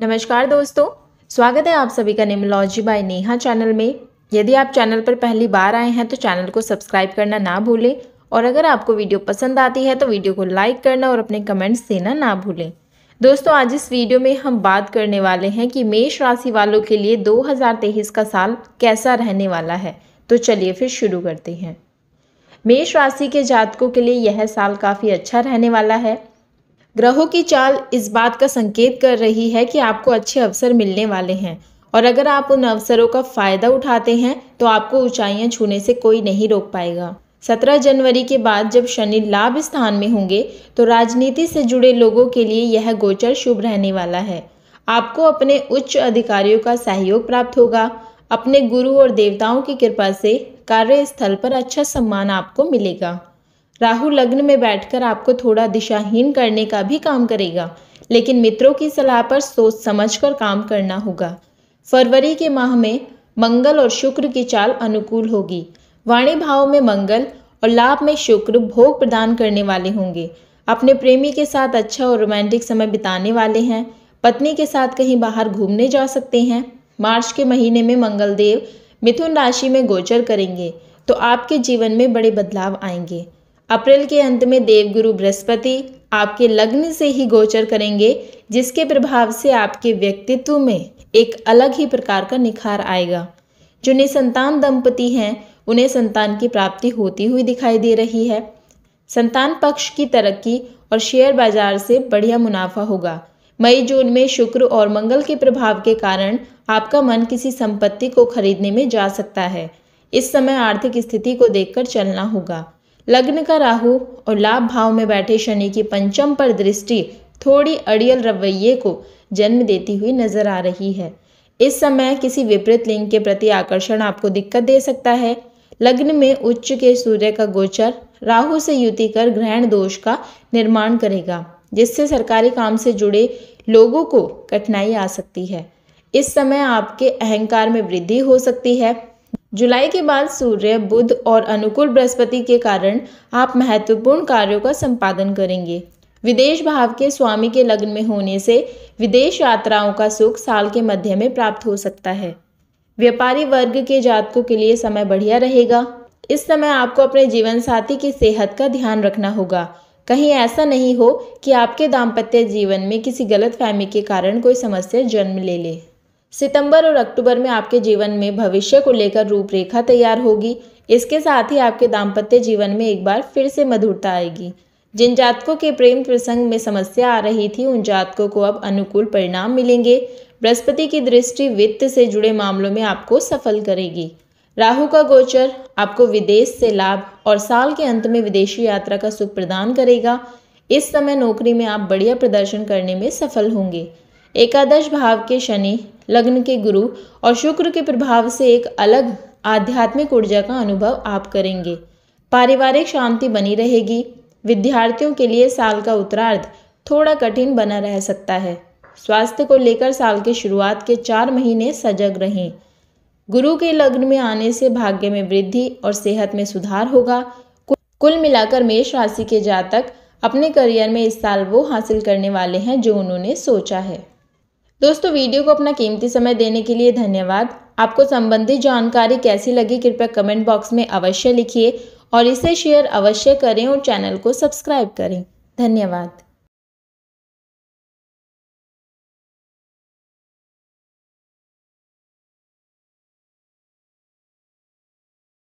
नमस्कार दोस्तों स्वागत है आप सभी का निमोलॉजी बाय नेहा चैनल में यदि आप चैनल पर पहली बार आए हैं तो चैनल को सब्सक्राइब करना ना भूलें और अगर आपको वीडियो पसंद आती है तो वीडियो को लाइक करना और अपने कमेंट्स देना ना भूलें दोस्तों आज इस वीडियो में हम बात करने वाले हैं कि मेष राशि वालों के लिए दो का साल कैसा रहने वाला है तो चलिए फिर शुरू करते हैं मेष राशि के जातकों के लिए यह साल काफ़ी अच्छा रहने वाला है ग्रहों की चाल इस बात का संकेत कर रही है कि आपको अच्छे अवसर मिलने वाले हैं और अगर आप उन अवसरों का फ़ायदा उठाते हैं तो आपको ऊंचाइयां छूने से कोई नहीं रोक पाएगा सत्रह जनवरी के बाद जब शनि लाभ स्थान में होंगे तो राजनीति से जुड़े लोगों के लिए यह गोचर शुभ रहने वाला है आपको अपने उच्च अधिकारियों का सहयोग प्राप्त होगा अपने गुरु और देवताओं की कृपा से कार्यस्थल पर अच्छा सम्मान आपको मिलेगा राहु लग्न में बैठकर आपको थोड़ा दिशाहीन करने का भी काम करेगा लेकिन मित्रों की सलाह पर सोच समझकर काम करना होगा फरवरी के माह में मंगल और शुक्र की चाल अनुकूल होगी वाणी भाव में मंगल और लाभ में शुक्र भोग प्रदान करने वाले होंगे अपने प्रेमी के साथ अच्छा और रोमांटिक समय बिताने वाले हैं पत्नी के साथ कहीं बाहर घूमने जा सकते हैं मार्च के महीने में मंगलदेव मिथुन राशि में गोचर करेंगे तो आपके जीवन में बड़े बदलाव आएंगे अप्रैल के अंत में देवगुरु बृहस्पति आपके लग्न से ही गोचर करेंगे जिसके प्रभाव से आपके व्यक्तित्व में एक अलग ही प्रकार का निखार आएगा जो निसंतान दंपति हैं उन्हें संतान की प्राप्ति होती हुई दिखाई दे रही है संतान पक्ष की तरक्की और शेयर बाजार से बढ़िया मुनाफा होगा मई जून में शुक्र और मंगल के प्रभाव के कारण आपका मन किसी संपत्ति को खरीदने में जा सकता है इस समय आर्थिक स्थिति को देखकर चलना होगा लग्न का राहु और लाभ भाव में बैठे शनि की पंचम पर दृष्टि थोड़ी अड़ियल रवैये को जन्म देती हुई नजर आ रही है इस समय किसी विपरीत लिंग के प्रति आकर्षण आपको दिक्कत दे सकता है लग्न में उच्च के सूर्य का गोचर राहु से युति कर ग्रहण दोष का निर्माण करेगा जिससे सरकारी काम से जुड़े लोगों को कठिनाई आ सकती है इस समय आपके अहंकार में वृद्धि हो सकती है जुलाई के बाद सूर्य बुध और अनुकूल बृहस्पति के कारण आप महत्वपूर्ण कार्यों का संपादन करेंगे विदेश भाव के स्वामी के लग्न में होने से विदेश यात्राओं का सुख साल के मध्य में प्राप्त हो सकता है व्यापारी वर्ग के जातकों के लिए समय बढ़िया रहेगा इस समय आपको अपने जीवन साथी की सेहत का ध्यान रखना होगा कहीं ऐसा नहीं हो कि आपके दाम्पत्य जीवन में किसी गलत फहमी के कारण कोई समस्या जन्म ले ले सितंबर और अक्टूबर में आपके जीवन में भविष्य को लेकर रूपरेखा तैयार होगी इसके साथ ही आपके दाम्पत्य जीवन में एक बार फिर से मधुरता आएगी जिन जातकों के प्रेम प्रसंग में समस्या आ रही थी उन जातकों को अब अनुकूल परिणाम मिलेंगे बृहस्पति की दृष्टि वित्त से जुड़े मामलों में आपको सफल करेगी राहु का गोचर आपको विदेश से लाभ और साल के अंत में विदेशी यात्रा का सुख प्रदान करेगा इस समय नौकरी में आप बढ़िया प्रदर्शन करने में सफल होंगे एकादश भाव के शनि लग्न के गुरु और शुक्र के प्रभाव से एक अलग आध्यात्मिक ऊर्जा का अनुभव आप करेंगे पारिवारिक शांति बनी रहेगी विद्यार्थियों के लिए साल का उत्तरार्ध थोड़ा कठिन बना रह सकता है स्वास्थ्य को लेकर साल के शुरुआत के चार महीने सजग रहें गुरु के लग्न में आने से भाग्य में वृद्धि और सेहत में सुधार होगा कुल मिलाकर मेष राशि के जातक अपने करियर में इस साल वो हासिल करने वाले हैं जो उन्होंने सोचा है दोस्तों वीडियो को अपना कीमती समय देने के लिए धन्यवाद आपको संबंधित जानकारी कैसी लगी कृपया कमेंट बॉक्स में अवश्य लिखिए और इसे शेयर अवश्य करें और चैनल को सब्सक्राइब करें धन्यवाद